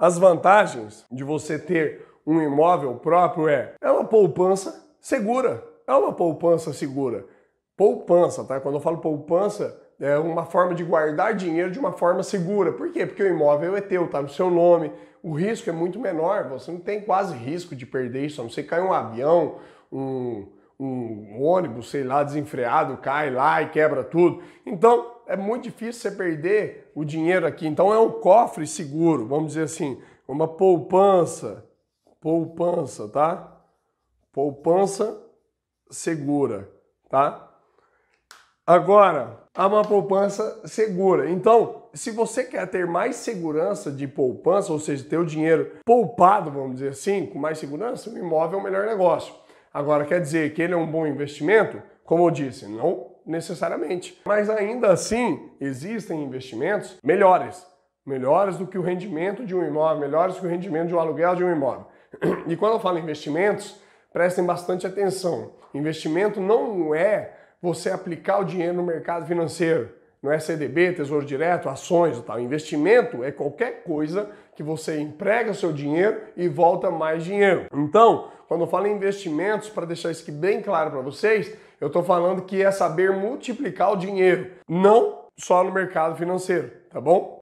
As vantagens de você ter um imóvel próprio é, é uma poupança segura. É uma poupança segura. Poupança, tá? Quando eu falo poupança, é uma forma de guardar dinheiro de uma forma segura. Por quê? Porque o imóvel é teu, tá no seu nome. O risco é muito menor, você não tem quase risco de perder isso, a não ser que caia um avião, um, um ônibus, sei lá, desenfreado, cai lá e quebra tudo. Então, é muito difícil você perder o dinheiro aqui. Então, é um cofre seguro, vamos dizer assim, uma poupança. Poupança, tá? Poupança segura, tá? Agora, há uma poupança segura. Então, se você quer ter mais segurança de poupança, ou seja, ter o dinheiro poupado, vamos dizer assim, com mais segurança, o imóvel é o melhor negócio. Agora, quer dizer que ele é um bom investimento? Como eu disse, não necessariamente. Mas ainda assim, existem investimentos melhores. Melhores do que o rendimento de um imóvel, melhores do que o rendimento de um aluguel de um imóvel. E quando eu falo investimentos, prestem bastante atenção. Investimento não é você aplicar o dinheiro no mercado financeiro. Não é CDB, Tesouro Direto, ações e tal. Investimento é qualquer coisa que você emprega seu dinheiro e volta mais dinheiro. Então, quando eu falo em investimentos, para deixar isso aqui bem claro para vocês, eu estou falando que é saber multiplicar o dinheiro, não só no mercado financeiro, tá bom?